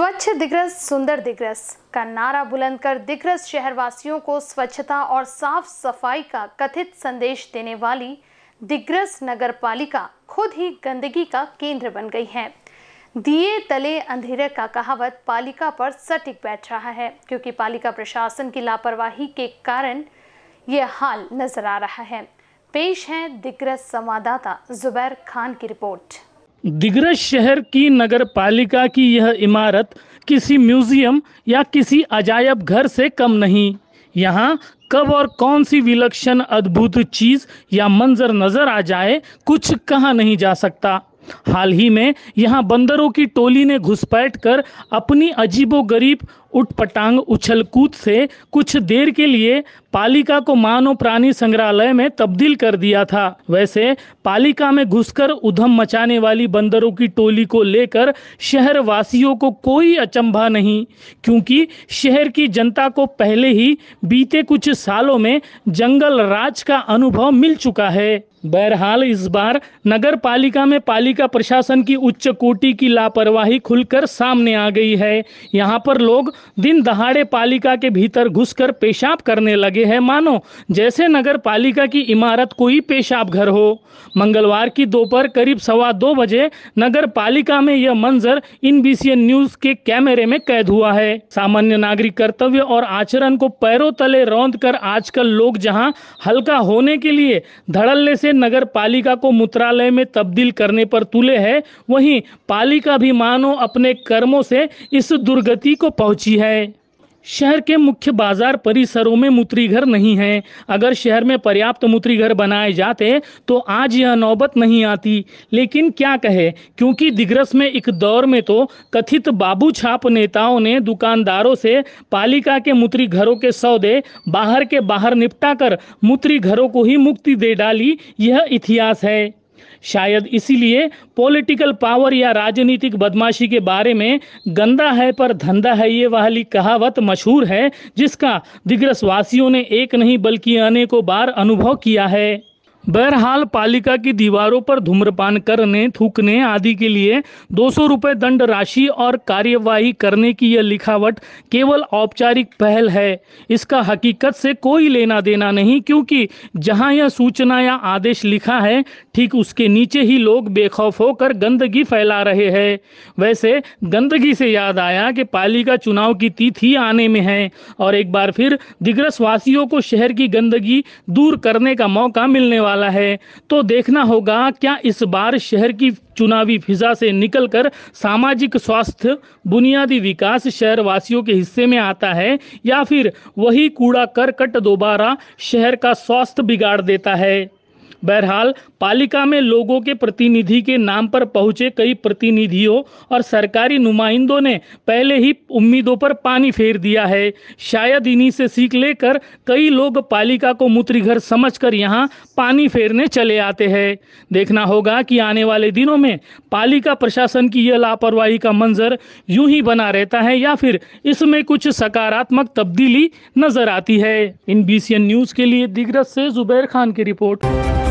स्वच्छ दिग्रस सुंदर दिग्रस का नारा बुलंद कर दिग्रस शहरवासियों को स्वच्छता और साफ सफाई का कथित संदेश देने वाली दिग्रस नगर पालिका खुद ही गंदगी का केंद्र बन गई है दिए तले अंधेरे का कहावत पालिका पर सटीक बैठ रहा है क्योंकि पालिका प्रशासन की लापरवाही के कारण यह हाल नजर आ रहा है पेश है दिग्रस संवाददाता जुबैर खान की रिपोर्ट दिग्रज शहर की नगर पालिका की यह इमारत किसी म्यूजियम या किसी अजायब घर से कम नहीं यहाँ कब और कौन सी विलक्षण अद्भुत चीज या मंजर नजर आ जाए कुछ कहा नहीं जा सकता हाल ही में यहाँ बंदरों की टोली ने घुसपैठ कर अपनी अजीबो गरीब उठपटांग उछलकूद से कुछ देर के लिए पालिका को मानव प्राणी संग्रहालय में तब्दील कर दिया था वैसे पालिका में घुसकर उधम मचाने वाली बंदरों की टोली को लेकर वासियों को कोई अचंभा नहीं क्योंकि शहर की जनता को पहले ही बीते कुछ सालों में जंगल राज का अनुभव मिल चुका है बहरहाल इस बार नगर पालिका में पालिका प्रशासन की उच्च कोटि की लापरवाही खुलकर सामने आ गई है यहाँ पर लोग दिन दहाड़े पालिका के भीतर घुसकर पेशाब करने लगे हैं मानो जैसे नगर पालिका की इमारत कोई पेशाब घर हो मंगलवार की दोपहर करीब सवा दो बजे नगर पालिका में यह मंजर इन न्यूज के कैमरे में कैद हुआ है सामान्य नागरिक कर्तव्य और आचरण को पैरों तले रौंद कर आजकल लोग जहां हल्का होने के लिए धड़ल्ले से नगर पालिका को मूत्रालय में तब्दील करने पर तुले है वहीं पालिका भी मानो अपने कर्मों से इस दुर्गति को पहुंची अच्छी है शहर के मुख्य बाजार परिसरों में मूत्री घर नहीं है अगर शहर में पर्याप्त मूत्री घर बनाए जाते तो आज यह नौबत नहीं आती लेकिन क्या कहे क्योंकि दिग्रस में एक दौर में तो कथित बाबू छाप नेताओं ने दुकानदारों से पालिका के मूत्री घरों के सौदे बाहर के बाहर निपटा कर मूत्री घरों को ही मुक्ति दे डाली यह इतिहास है शायद इसीलिए पॉलिटिकल पावर या राजनीतिक बदमाशी के बारे में गंदा है पर धंधा है ये वाली कहावत मशहूर है जिसका दिग्रसवासियों ने एक नहीं बल्कि अनेकों बार अनुभव किया है बहरहाल पालिका की दीवारों पर धूम्रपान करने थूकने आदि के लिए दो सौ रुपये दंड राशि और कार्यवाही करने की यह लिखावट केवल औपचारिक पहल है इसका हकीकत से कोई लेना देना नहीं क्योंकि जहां यह सूचना या आदेश लिखा है ठीक उसके नीचे ही लोग बेखौफ होकर गंदगी फैला रहे हैं वैसे गंदगी से याद आया कि पालिका चुनाव की तिथि आने में है और एक बार फिर दिग्रसवासियों को शहर की गंदगी दूर करने का मौका मिलने वाला वाला है तो देखना होगा क्या इस बार शहर की चुनावी फिजा से निकलकर सामाजिक स्वास्थ्य बुनियादी विकास शहरवासियों के हिस्से में आता है या फिर वही कूड़ा करकट दोबारा शहर का स्वास्थ्य बिगाड़ देता है बहरहाल पालिका में लोगों के प्रतिनिधि के नाम पर पहुंचे कई प्रतिनिधियों और सरकारी नुमाइंदों ने पहले ही उम्मीदों पर पानी फेर दिया है शायद इन्हीं से सीख लेकर कई लोग पालिका को मूत्री घर समझ कर यहां पानी फेरने चले आते हैं देखना होगा कि आने वाले दिनों में पालिका प्रशासन की यह लापरवाही का मंजर यूं ही बना रहता है या फिर इसमें कुछ सकारात्मक तब्दीली नजर आती है इन एन न्यूज के लिए दिग्रज से जुबैर खान की रिपोर्ट